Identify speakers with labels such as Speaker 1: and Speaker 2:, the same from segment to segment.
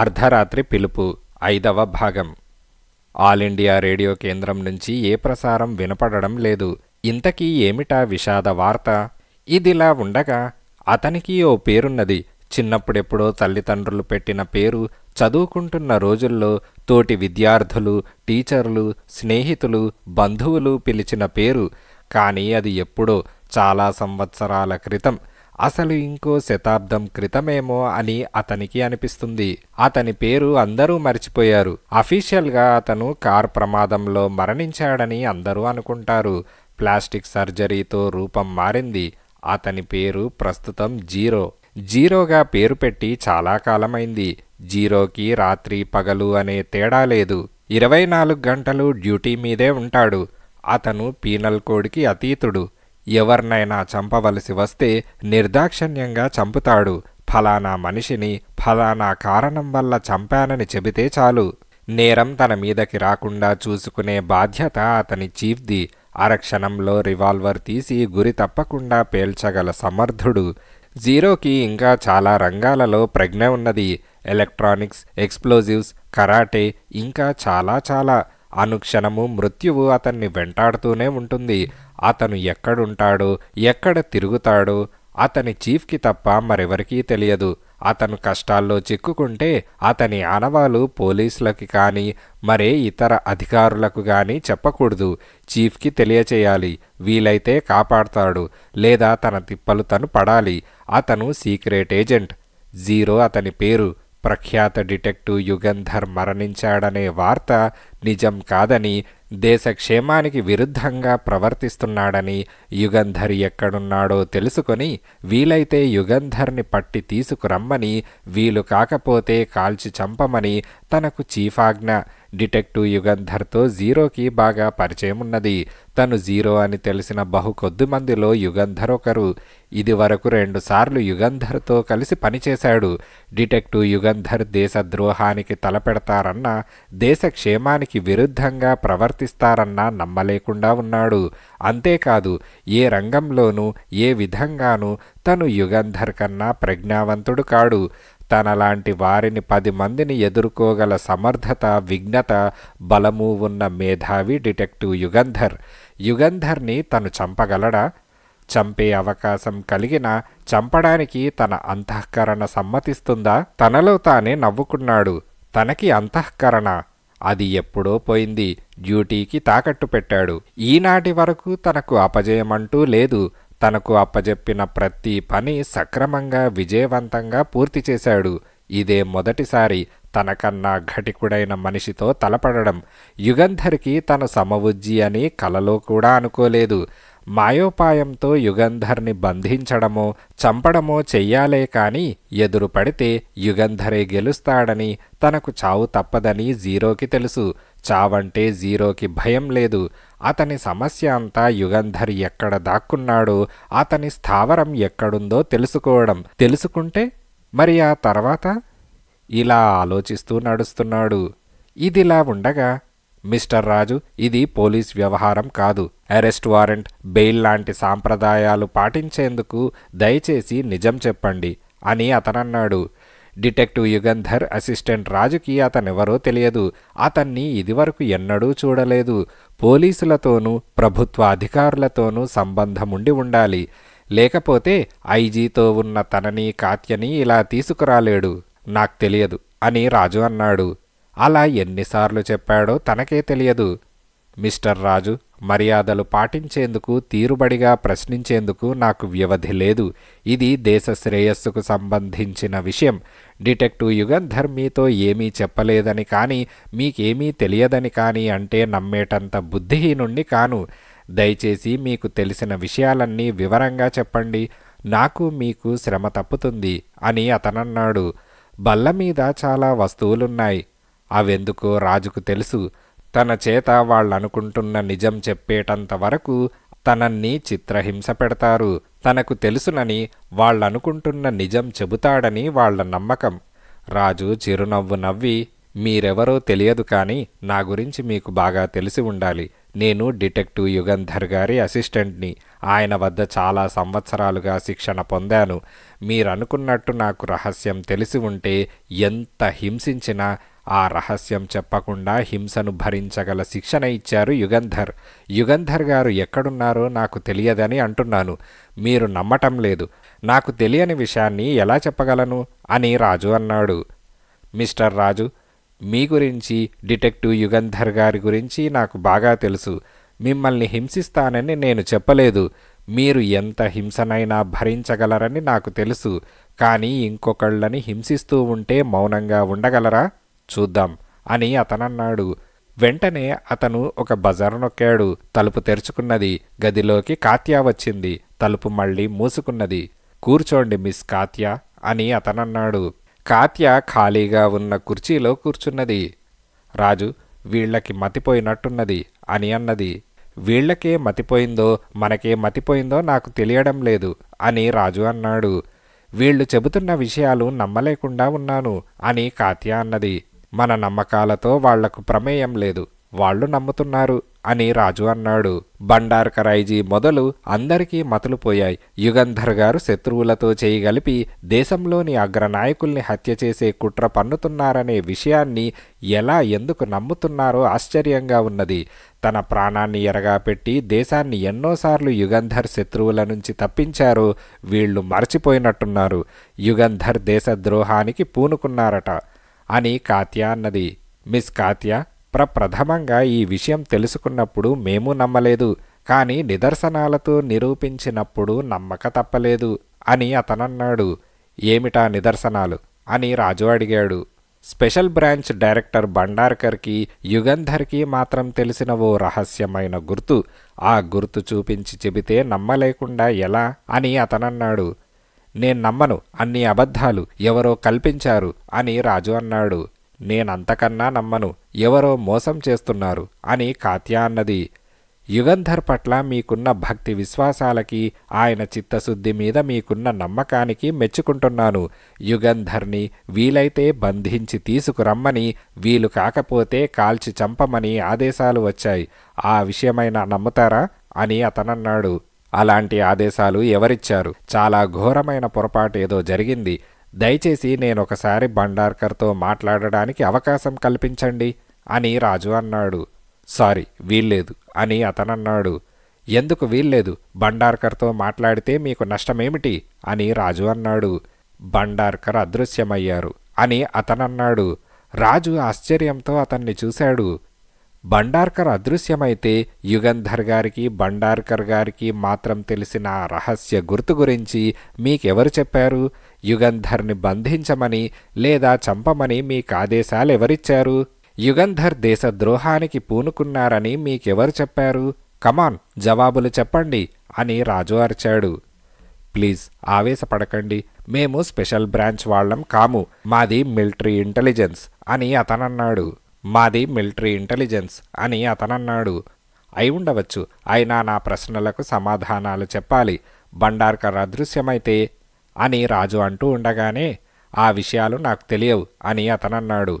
Speaker 1: అర్ధరాత్రి పిలుపు ఐదవ భాగం ఆల్ ఇండియా రేడియో కేంద్రం నుంచి ఏ ప్రసారం వినపడడం లేదు ఇంతకీ ఏమిటా విషాద వార్త ఇదిలా ఉండగా అతనికి ఓ పేరున్నది చిన్నప్పుడెప్పుడో తల్లిదండ్రులు పెట్టిన పేరు చదువుకుంటున్న రోజుల్లో తోటి విద్యార్థులు టీచర్లు స్నేహితులు బంధువులు పిలిచిన పేరు కానీ అది ఎప్పుడో చాలా సంవత్సరాల క్రితం అసలు ఇంకో శతాబ్దం క్రితమేమో అని అతనికి అనిపిస్తుంది అతని పేరు అందరూ మర్చిపోయారు అఫీషియల్గా అతను కార్ ప్రమాదంలో మరణించాడని అందరూ అనుకుంటారు ప్లాస్టిక్ సర్జరీతో రూపం మారింది అతని పేరు ప్రస్తుతం జీరో జీరోగా పేరు పెట్టి చాలా కాలమైంది జీరోకి రాత్రి పగలు అనే తేడా లేదు ఇరవై నాలుగు గంటలు డ్యూటీ మీదే ఉంటాడు అతను పీనల్ కోడ్కి అతీతుడు ఎవర్నైనా చంపవలసి వస్తే నిర్దాక్షణ్యంగా చంపుతాడు ఫలానా మనిషిని ఫలానా కారణం వల్ల చంపానని చెబితే చాలు నేరం తన మీదకి రాకుండా చూసుకునే బాధ్యత అతని చీఫ్ది అరక్షణంలో రివాల్వర్ తీసి గురి తప్పకుండా పేల్చగల సమర్థుడు జీరోకి ఇంకా చాలా రంగాలలో ప్రజ్ఞ ఉన్నది ఎలక్ట్రానిక్స్ ఎక్స్ప్లోజివ్స్ కరాటే ఇంకా చాలా చాలా అనుక్షణము మృత్యువు అతన్ని వెంటాడుతూనే ఉంటుంది అతను ఎక్కడుంటాడు ఎక్కడ తిరుగుతాడు అతని చీఫ్కి తప్ప మరెవరికీ తెలియదు అతను కష్టాల్లో చిక్కుకుంటే అతని ఆనవాలు పోలీసులకి కానీ మరే ఇతర అధికారులకు కానీ చెప్పకూడదు చీఫ్కి తెలియచేయాలి వీలైతే కాపాడతాడు లేదా తన తిప్పలు తను పడాలి అతను సీక్రెట్ ఏజెంట్ జీరో అతని పేరు ప్రఖ్యాత డిటెక్టివ్ యుగంధర్ మరణించాడనే వార్త నిజం కాదని దేశక్షేమానికి విరుద్ధంగా ప్రవర్తిస్తున్నాడని యుగంధర్ ఎక్కడున్నాడో తెలుసుకొని వీలైతే యుగంధర్ని పట్టి తీసుకురమ్మని వీలు కాకపోతే కాల్చి చంపమని తనకు చీఫాజ్ఞ డిటెక్టివ్ యుగంధర్తో జీరోకి బాగా పరిచయం ఉన్నది తను జీరో అని తెలిసిన బహు కొద్ది మందిలో యుగంధర్ ఒకరు ఇది వరకు రెండుసార్లు యుగంధర్తో కలిసి పనిచేశాడు డిటెక్టివ్ యుగంధర్ దేశ ద్రోహానికి తలపెడతారన్న దేశక్షేమానికి విరుద్ధంగా ప్రవర్తిస్తారన్నా నమ్మలేకుండా ఉన్నాడు అంతేకాదు ఏ రంగంలోనూ ఏ విధంగానూ తను యుగంధర్ కన్నా ప్రజ్ఞావంతుడు కాడు తనలాంటి వారిని పది మందిని ఎదుర్కోగల సమర్థత విఘ్నత బలము ఉన్న మేధావి డిటెక్టివ్ యుగంధర్ యుగంధర్ని తను చంపగలడా చంపే అవకాశం కలిగిన చంపడానికి తన అంతఃకరణ సమ్మతిస్తుందా తనలో తానే నవ్వుకున్నాడు తనకి అంతఃకరణ అది ఎప్పుడో పోయింది డ్యూటీకి తాకట్టు పెట్టాడు ఈనాటి వరకు తనకు అపజయమంటూ లేదు తనకు అప్పజెప్పిన ప్రతి పని సక్రమంగా విజయవంతంగా పూర్తి చేశాడు ఇదే మొదటిసారి తనకన్నా ఘటికుడైన మనిషితో తలపడడం యుగంధర్కి తను సమవుజ్జి అని కలలో కూడా అనుకోలేదు మాయోపాయంతో యుగంధర్ని బంధించడమో చంపడమో చెయ్యాలే కాని ఎదురుపడితే యుగంధరే గెలుస్తాడని తనకు చావు తప్పదని జీరోకి తెలుసు చావంటే జీరోకి భయం లేదు అతని సమస్య అంతా యుగంధర్ ఎక్కడ దాక్కున్నాడో అతని స్థావరం ఎక్కడుందో తెలుసుకోవడం తెలుసుకుంటే మరి ఆ తర్వాత ఇలా ఆలోచిస్తూ నడుస్తున్నాడు ఇదిలా ఉండగా మిస్టర్ రాజు ఇది పోలీస్ వ్యవహారం కాదు అరెస్ట్ వారెంట్ బెయిల్ లాంటి సాంప్రదాయాలు పాటించేందుకు దయచేసి నిజం చెప్పండి అని అతనన్నాడు డిటెక్టివ్ యుగంధర్ అసిస్టెంట్ రాజుకి అతనెవరో తెలియదు అతన్ని ఇదివరకు ఎన్నడూ చూడలేదు పోలీసులతోనూ ప్రభుత్వ అధికారులతోనూ సంబంధముండి ఉండాలి లేకపోతే ఐజీతో ఉన్న తనని కాత్యని ఇలా తీసుకురాలేడు నాకు తెలియదు అని రాజు అన్నాడు అలా ఎన్నిసార్లు చెప్పాడో తనకే తెలియదు మిస్టర్ రాజు మర్యాదలు పాటించేందుకు తీరుబడిగా ప్రశ్నించేందుకు నాకు వ్యవధి లేదు ఇది దేశ శ్రేయస్సుకు సంబంధించిన విషయం డిటెక్టివ్ యుగంధర్ మీతో ఏమీ చెప్పలేదని కానీ మీకేమీ తెలియదని కానీ అంటే నమ్మేటంత బుద్ధిహీనుణ్ణి కాను దయచేసి మీకు తెలిసిన విషయాలన్నీ వివరంగా చెప్పండి నాకు మీకు శ్రమ తప్పుతుంది అని అతనన్నాడు బల్ల మీద చాలా వస్తువులున్నాయి అవెందుకో రాజుకు తెలుసు తన చేత వాళ్ళనుకుంటున్న నిజం చెప్పేటంత వరకు తనన్ని చిత్రహింస పెడతారు తనకు తెలుసునని వాళ్ళనుకుంటున్న నిజం చెబుతాడని వాళ్ల నమ్మకం రాజు చిరునవ్వు నవ్వి మీరెవరో తెలియదు కానీ నా గురించి మీకు బాగా తెలిసి ఉండాలి నేను డిటెక్టివ్ యుగంధర్ గారి అసిస్టెంట్ని ఆయన వద్ద చాలా సంవత్సరాలుగా శిక్షణ పొందాను మీరనుకున్నట్టు నాకు రహస్యం తెలిసి ఉంటే ఎంత హింసించినా ఆ రహస్యం చెప్పకుండా హింసను భరించగల శిక్షణ ఇచ్చారు యుగంధర్ యుగంధర్ గారు ఎక్కడున్నారో నాకు తెలియదని అంటున్నాను మీరు నమ్మటం లేదు నాకు తెలియని విషయాన్ని ఎలా చెప్పగలను అని రాజు అన్నాడు మిస్టర్ రాజు మీ గురించి డిటెక్టివ్ యుగంధర్ గారి గురించి నాకు బాగా తెలుసు మిమ్మల్ని హింసిస్తానని నేను చెప్పలేదు మీరు ఎంత హింసనైనా భరించగలరని నాకు తెలుసు కానీ ఇంకొకళ్ళని హింసిస్తూ ఉంటే మౌనంగా ఉండగలరా చూద్దాం అని అతనన్నాడు వెంటనే అతను ఒక బజారు నొక్కాడు తలుపు తెరుచుకున్నది గదిలోకి కాత్యా వచ్చింది తలుపు మళ్ళీ మూసుకున్నది కూర్చోండి మిస్ కాత్యా అని అతనన్నాడు కాత్య ఖాళీగా ఉన్న కుర్చీలో కూర్చున్నది రాజు వీళ్లకి మతిపోయినట్టున్నది అని అన్నది వీళ్లకే మతిపోయిందో మనకే మతిపోయిందో నాకు తెలియడం లేదు అని రాజు అన్నాడు వీళ్లు చెబుతున్న విషయాలు నమ్మలేకుండా ఉన్నాను అని కాత్య అన్నది మన నమ్మకాలతో వాళ్లకు ప్రమేయం లేదు వాళ్ళు నమ్ముతున్నారు అని రాజు అన్నాడు బండార్కరాయిజీ మొదలు అందరికీ మతులుపోయాయి యుగంధర్ గారు శత్రువులతో చేయగలిపి దేశంలోని అగ్రనాయకుల్ని హత్య చేసే కుట్ర పన్నుతున్నారనే విషయాన్ని ఎలా ఎందుకు నమ్ముతున్నారో ఆశ్చర్యంగా ఉన్నది తన ప్రాణాన్ని ఎరగా పెట్టి దేశాన్ని ఎన్నోసార్లు యుగంధర్ శత్రువుల నుంచి తప్పించారో వీళ్లు మర్చిపోయినట్టున్నారు యుగంధర్ దేశద్రోహానికి పూనుకున్నారట అని కాత్యా అన్నది మిస్ కాత్యా ప్రప్రథమంగా ఈ విషయం తెలుసుకున్నప్పుడు మేము నమ్మలేదు కానీ నిదర్శనాలతో నిరూపించినప్పుడు నమ్మక తప్పలేదు అని అతనన్నాడు ఏమిటా నిదర్శనాలు అని రాజు అడిగాడు స్పెషల్ బ్రాంచ్ డైరెక్టర్ భండార్కర్కి యుగంధర్కి మాత్రం తెలిసిన ఓ రహస్యమైన గుర్తు ఆ గుర్తు చూపించి చెబితే నమ్మలేకుండా ఎలా అని అతనన్నాడు నేను నమ్మను అన్ని అబద్ధాలు ఎవరో కల్పించారు అని రాజు అన్నాడు నేనంతకన్నా నమ్మను ఎవరో మోసం చేస్తున్నారు అని కాత్యా అన్నది యుగంధర్ పట్ల మీకున్న భక్తి విశ్వాసాలకి ఆయన చిత్తశుద్ధి మీద మీకున్న నమ్మకానికి మెచ్చుకుంటున్నాను యుగంధర్ని వీలైతే బంధించి తీసుకురమ్మని వీలు కాకపోతే కాల్చి చంపమని ఆదేశాలు వచ్చాయి ఆ విషయమైనా నమ్ముతారా అని అతనన్నాడు అలాంటి ఆదేశాలు ఎవరిచ్చారు చాలా ఘోరమైన పొరపాటు ఏదో జరిగింది దయచేసి నేనొకసారి భండార్కర్తో మాట్లాడడానికి అవకాశం కల్పించండి అని రాజు అన్నాడు సారీ వీల్లేదు అని అతనన్నాడు ఎందుకు వీల్లేదు భండార్కర్తో మాట్లాడితే మీకు నష్టమేమిటి అని రాజు అన్నాడు భండార్కర్ అదృశ్యమయ్యారు అని అతనన్నాడు రాజు ఆశ్చర్యంతో అతన్ని చూశాడు బండార్కర్ అదృశ్యమైతే యుగంధర్ గారికి బండార్కర్ గారికి మాత్రం తెలిసిన రహస్య గుర్తు గురించి మీకెవరు చెప్పారు యుగంధర్ని బంధించమని లేదా చంపమని మీకు ఆదేశాలు ఎవరిచ్చారు యుగంధర్ దేశద్రోహానికి పూనుకున్నారని మీకెవరు చెప్పారు కమాన్ జవాబులు చెప్పండి అని రాజు అరిచాడు ప్లీజ్ ఆవేశపడకండి మేము స్పెషల్ బ్రాంచ్ వాళ్ళం కాము మాది మిలిటరీ ఇంటెలిజెన్స్ అని అతనన్నాడు మాది మిలిటరీ ఇంటెలిజెన్స్ అని అతనన్నాడు అయి ఉండవచ్చు అయినా నా ప్రశ్నలకు సమాధానాలు చెప్పాలి బండార్కర్ అదృశ్యమైతే అని రాజు అంటూ ఉండగానే ఆ విషయాలు నాకు తెలియవు అని అతనన్నాడు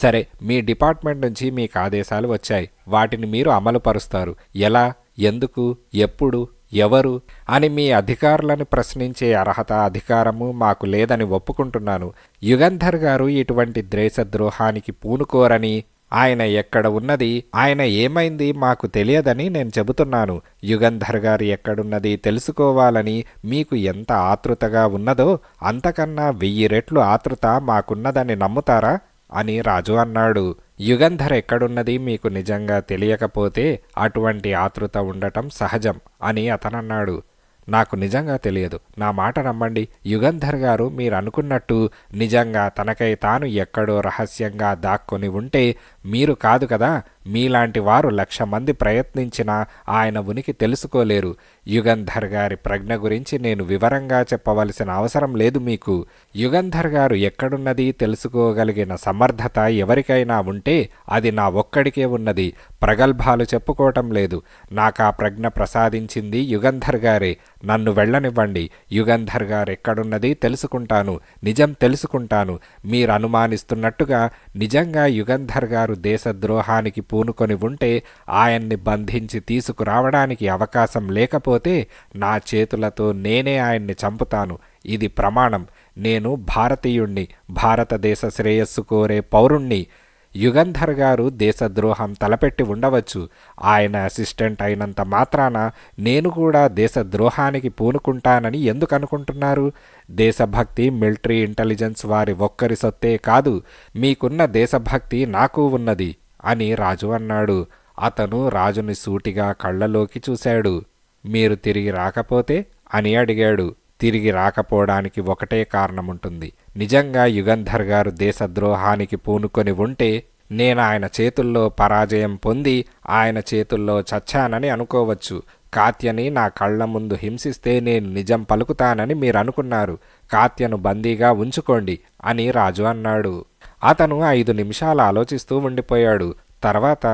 Speaker 1: సరే మీ డిపార్ట్మెంట్ నుంచి మీకు ఆదేశాలు వచ్చాయి వాటిని మీరు అమలుపరుస్తారు ఎలా ఎందుకు ఎప్పుడు ఎవరు అని మీ అధికారులను ప్రశ్నించే అర్హత అధికారము మాకు లేదని ఒప్పుకుంటున్నాను యుగంధర్ గారు ఇటువంటి ద్వేషద్రోహానికి పూనుకోరని ఆయన ఎక్కడ ఉన్నది ఆయన ఏమైంది మాకు తెలియదని నేను చెబుతున్నాను యుగంధర్ గారు ఎక్కడున్నది తెలుసుకోవాలని మీకు ఎంత ఆతృతగా ఉన్నదో అంతకన్నా వెయ్యి రెట్లు ఆతృత మాకున్నదని నమ్ముతారా అని రాజు అన్నాడు యుగంధర్ ఎక్కడున్నది మీకు నిజంగా తెలియకపోతే అటువంటి ఆతృత ఉండటం సహజం అని అతనన్నాడు నాకు నిజంగా తెలియదు నా మాట నమ్మండి యుగంధర్ గారు మీరు అనుకున్నట్టు నిజంగా తనకై తాను ఎక్కడో రహస్యంగా దాక్కొని ఉంటే మీరు కాదు కదా మీలాంటి వారు లక్ష మంది ప్రయత్నించినా ఆయన ఉనికి తెలుసుకోలేరు యుగంధర్ గారి ప్రజ్ఞ గురించి నేను వివరంగా చెప్పవలసిన అవసరం లేదు మీకు యుగంధర్ గారు ఎక్కడున్నది తెలుసుకోగలిగిన సమర్థత ఎవరికైనా ఉంటే అది నా ఒక్కడికే ఉన్నది ప్రగల్భాలు చెప్పుకోవటం లేదు నాకా ప్రజ్ఞ ప్రసాదించింది యుగంధర్ గారే నన్ను వెళ్ళనివ్వండి యుగంధర్ గారెక్కడున్నది తెలుసుకుంటాను నిజం తెలుసుకుంటాను మీరు అనుమానిస్తున్నట్టుగా నిజంగా యుగంధర్ గారు దేశద్రోహానికి పూనుకొని ఉంటే ఆయన్ని బంధించి తీసుకురావడానికి అవకాశం లేకపోతే నా చేతులతో నేనే ఆయన్ని చంపుతాను ఇది ప్రమాణం నేను భారతీయుణ్ణి భారతదేశ శ్రేయస్సు కోరే పౌరుణ్ణి యుగంధర్ గారు దేశద్రోహం తలపెట్టి ఉండవచ్చు ఆయన అసిస్టెంట్ అయినంత మాత్రాన నేను కూడా దేశద్రోహానికి పూనుకుంటానని ఎందుకు అనుకుంటున్నారు దేశభక్తి మిలిటరీ ఇంటెలిజెన్స్ వారి ఒక్కరి సొత్తే కాదు మీకున్న దేశభక్తి నాకు ఉన్నది అని రాజు అన్నాడు అతను రాజుని సూటిగా కళ్ళలోకి చూశాడు మీరు తిరిగి రాకపోతే అని అడిగాడు తిరిగి రాకపోవడానికి ఒకటే కారణముంటుంది నిజంగా యుగంధర్ గారు దేశద్రోహానికి పూనుకొని ఉంటే నేను ఆయన చేతుల్లో పరాజయం పొంది ఆయన చేతుల్లో చచ్చానని అనుకోవచ్చు కాత్యని నా కళ్ల ముందు హింసిస్తే నేను నిజం పలుకుతానని మీరనుకున్నారు కాత్యను బందీగా ఉంచుకోండి అని రాజు అన్నాడు అతను ఐదు నిమిషాలు ఆలోచిస్తూ ఉండిపోయాడు తర్వాత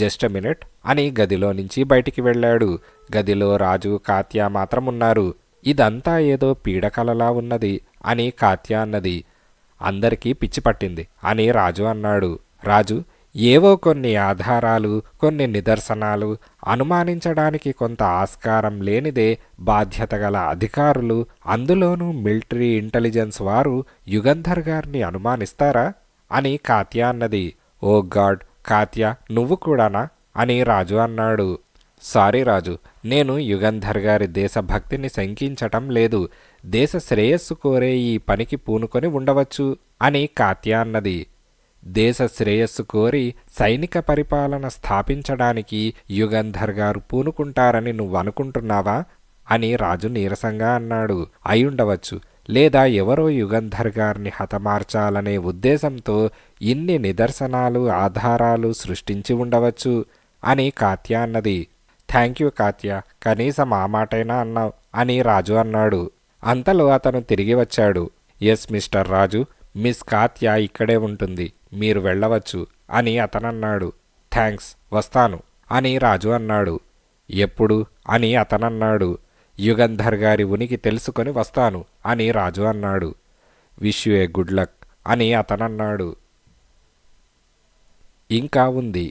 Speaker 1: జస్ట్ మినిట్ అని గదిలో నుంచి బయటికి వెళ్ళాడు గదిలో రాజు కాత్య మాత్రం ఉన్నారు ఇదంతా ఏదో పీడకలలా ఉన్నది అని కాత్య అన్నది అందరికీ పిచ్చి పట్టింది అని రాజు అన్నాడు రాజు ఏవో కొన్ని ఆధారాలు కొన్ని నిదర్శనాలు అనుమానించడానికి కొంత ఆస్కారం లేనిదే బాధ్యత గల అధికారులు అందులోనూ మిలిటరీ ఇంటెలిజెన్స్ వారు యుగంధర్ గారిని అనుమానిస్తారా అని కాత్య అన్నది ఓ గాడ్ కాత్య నువ్వు కూడానా అని రాజు అన్నాడు సారీ రాజు నేను యుగంధర్ గారి దేశభక్తిని శంకించటం లేదు దేశ శ్రేయస్సు కోరే ఈ పనికి పూనుకొని ఉండవచ్చు అని కాత్యా అన్నది దేశ శ్రేయస్సు కోరి సైనిక పరిపాలన స్థాపించడానికి యుగంధర్ గారు పూనుకుంటారని నువ్వు అనుకుంటున్నావా అని రాజు నీరసంగా అన్నాడు అయ్యుండవచ్చు లేదా ఎవరో యుగంధర్ గారిని హతమార్చాలనే ఉద్దేశంతో ఇన్ని నిదర్శనాలు ఆధారాలు సృష్టించి ఉండవచ్చు అని కాత్యా అన్నది థ్యాంక్ యూ కాత్య కనీసం ఆ మాటైనా అన్నావు అని రాజు అన్నాడు అంతలో అతను తిరిగి వచ్చాడు yes mister Raju miss Katya ఇక్కడే ఉంటుంది మీరు వెళ్ళవచ్చు అని అతనన్నాడు థ్యాంక్స్ వస్తాను అని రాజు అన్నాడు ఎప్పుడు అని అతనన్నాడు యుగంధర్ గారి ఉనికి తెలుసుకొని వస్తాను అని రాజు అన్నాడు wish you a good luck అని అతనన్నాడు ఇంకా ఉంది